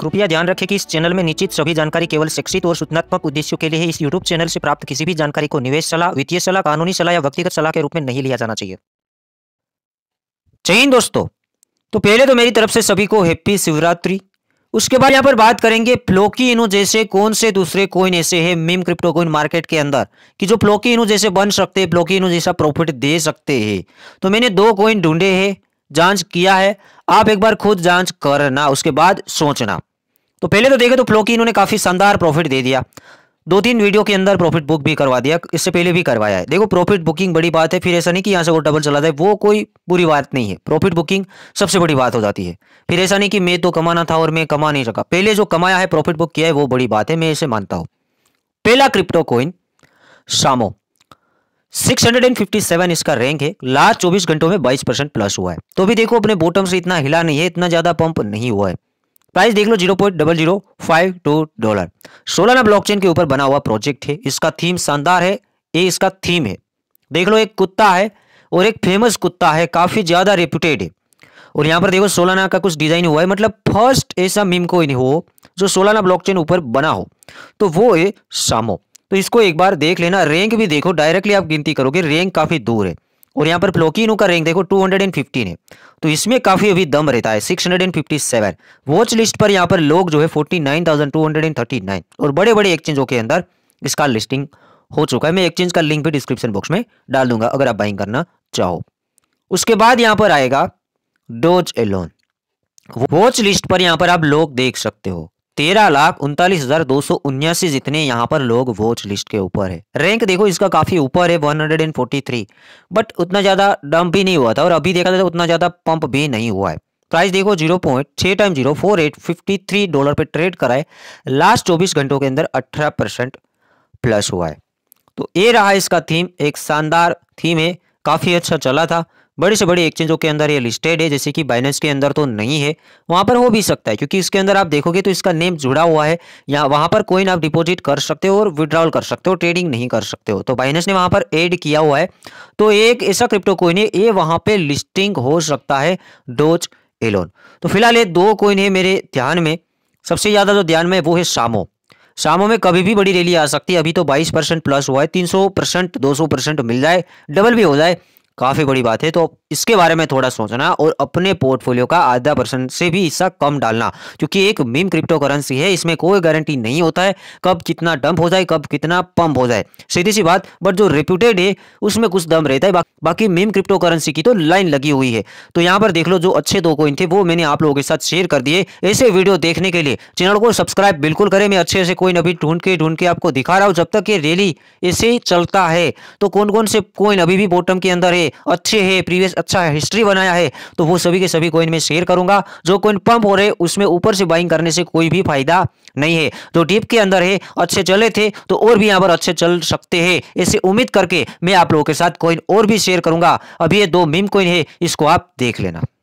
कृपया ध्यान रखें कि इस चैनल में निश्चित सभी जानकारी केवल शिक्षित और सूचनात्मक उद्देश्यों के लिए है इस यूट्यूब चैनल से प्राप्त किसी भी जानकारी को निवेश सलाह वित्तीय सलाह कानूनी सलाह या व्यक्तिगत सलाह के रूप में नहीं लिया जाना चाहिए जय हिंद दोस्तों तो पहले तो मेरी तरफ से सभी को हैप्पी शिवरात्रि उसके बाद यहाँ पर बात करेंगे प्लोकी इनो जैसे कौन से दूसरे कोइन ऐसे हैं मीम क्रिप्टो कोइन मार्केट के अंदर कि जो प्लोकी इनो जैसे बन सकते हैं प्लोकी इनो जैसा प्रॉफिट दे सकते हैं तो मैंने दो कोइन ढूंढे हैं जांच किया है आप एक बार खुद जांच करना उसके बाद सोचना तो पहले तो देखे तो इनो इन्होंने काफी शानदार प्रॉफिट दे दिया दो तीन वीडियो के अंदर प्रॉफिट बुक भी करवा दिया इससे पहले भी करवाया है देखो प्रॉफिट बुकिंग बड़ी बात है फिर ऐसा नहीं कि यहाँ से वो डबल चला जाए वो कोई बुरी बात नहीं है प्रॉफिट बुकिंग सबसे बड़ी बात हो जाती है फिर ऐसा नहीं कि मैं तो कमाना था और मैं कमा नहीं सका पहले जो कमाया है प्रॉफिट बुक किया है वो बड़ी बात है मैं इसे मानता हूँ पहला क्रिप्टो कोइन सामो सेवन इसका रैंक है लास्ट चौबीस घंटों में बाईस परसेंट प्लस हुआ है तो भी देखो अपने बॉटम से इतना हिला नहीं है इतना ज़्यादा पंप नहीं हुआ है प्राइस देख लो zero point double zero five two dollar Solana blockchain के ऊपर बना हुआ प्रोजेक्ट है इसका थीम शानदार है ये इसका थीम है देख लो एक कुत्ता है और एक फेमस कुत्ता है काफ़ी ज़्यादा रेप्यूटेड है और यहाँ पर देखो सोलाना का कुछ डिज़ाइन हुआ है मतलब फर्स्ट ऐसा मीम कोई नहीं हो जो सोलाना ब्लॉकचेन ऊपर बना हो तो वो है सामो तो इसको एक बार देख लेना रैंक भी देखो डायरेक्टली आप गिनती करोगे रैंक काफ़ी दूर है और यहाँ पर प्लोकिनो का रैंक देखो 215 है तो इसमें काफ़ी अभी दम रहता है 657 वॉच लिस्ट पर यहाँ पर लोग जो है 49,239 और बड़े बड़े एक्सचेंजों के अंदर इसका लिस्टिंग हो चुका है मैं एक्सचेंज का लिंक भी डिस्क्रिप्शन बॉक्स में डाल दूंगा अगर आप बाइंग करना चाहो उसके बाद यहाँ पर आएगा डोज एलोन वॉच लिस्ट पर यहाँ पर आप लोग देख सकते हो तेरह लाख उनतालीस हजार दो सौ उन्यासी जितने यहाँ पर लोग वोच लिस्ट के ऊपर है रैंक देखो इसका काफी ऊपर है one hundred and forty three but उतना ज्यादा डंप भी नहीं हुआ था और अभी देखा जाए तो उतना ज्यादा पंप भी नहीं हुआ है प्राइस देखो जीरो पॉइंट छह time zero four eight fifty three dollar पे ट्रेड कराए लास्ट चौबीस घंटों के अंदर अठारह परसेंट प्लस हुआ है तो ये रहा इसका थीम एक शानदार थीम है काफ़ी अच्छा चला था बड़ी से बड़ी एक्सचेंजों के अंदर ये लिस्टेड है जैसे कि बाइनेंस के अंदर तो नहीं है वहाँ पर हो भी सकता है क्योंकि इसके अंदर आप देखोगे तो इसका नेम जुड़ा हुआ है यहाँ वहाँ पर कोइन आप डिपॉजिट कर सकते हो और विड्रॉल कर सकते हो ट्रेडिंग नहीं कर सकते हो तो बाइनेंस ने वहाँ पर एड किया हुआ है तो एक ऐसा क्रिप्टो कोइन है ये वहाँ पर लिस्टिंग हो सकता है डोज एलोन तो फिलहाल ये दो कोइन है मेरे ध्यान में सबसे ज़्यादा जो ध्यान में वो है शामो शामों में कभी भी बड़ी रैली आ सकती है अभी तो 22 परसेंट प्लस हुआ है 300 परसेंट दो परसेंट मिल जाए डबल भी हो जाए काफ़ी बड़ी बात है तो इसके बारे में थोड़ा सोचना और अपने पोर्टफोलियो का आधा परसेंट से भी हिस्सा कम डालना क्योंकि एक मीम क्रिप्टो करेंसी है इसमें कोई गारंटी नहीं होता है कब कितना डंप हो जाए कब कितना पंप हो जाए सीधी सी बात बट जो रिप्यूटेड है उसमें कुछ दम रहता है बा, बाकी मीम क्रिप्टो करेंसी की तो लाइन लगी हुई है तो यहाँ पर देख लो जो अच्छे दो कोइन थे वो मैंने आप लोगों के साथ शेयर कर दिए ऐसे वीडियो देखने के लिए चैनल को सब्सक्राइब बिल्कुल करें मैं अच्छे से कोइन अभी ढूंढ के ढूंढ के आपको दिखा रहा हूँ जब तक ये रैली ऐसे ही चलता है तो कौन कौन से कोइन अभी भी बॉटम के अंदर है है अच्छे है प्रीवियस अच्छा है हिस्ट्री बनाया है तो वो सभी के सभी कोइन में शेयर करूंगा जो कोइन पंप हो रहे उसमें ऊपर से बाइंग करने से कोई भी फायदा नहीं है जो डीप के अंदर है अच्छे चले थे तो और भी यहाँ पर अच्छे चल सकते हैं ऐसे उम्मीद करके मैं आप लोगों के साथ कोइन और भी शेयर करूंगा अभी ये दो मीम कोइन है इसको आप देख लेना